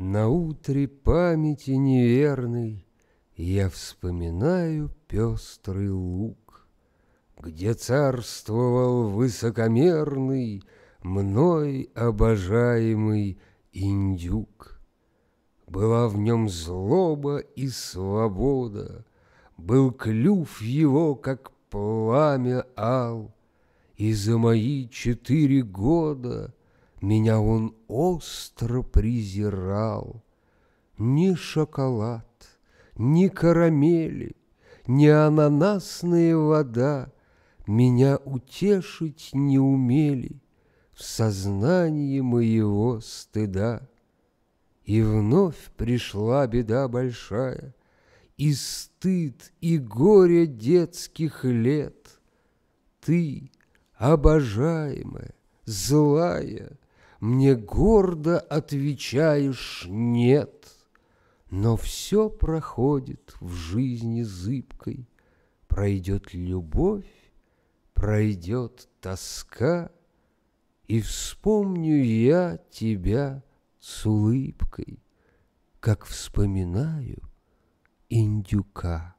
На утре памяти неверной Я вспоминаю пестрый луг, Где царствовал высокомерный, Мной обожаемый индюк. Была в нем злоба и свобода, Был клюв его, как пламя ал, И за мои четыре года — меня он остро презирал. Ни шоколад, ни карамели, ни ананасная вода Меня утешить не умели В сознании моего стыда. И вновь пришла беда большая, И стыд, и горе детских лет. Ты, обожаемая, злая, мне гордо отвечаешь «нет». Но все проходит в жизни зыбкой. Пройдет любовь, пройдет тоска, И вспомню я тебя с улыбкой, Как вспоминаю индюка.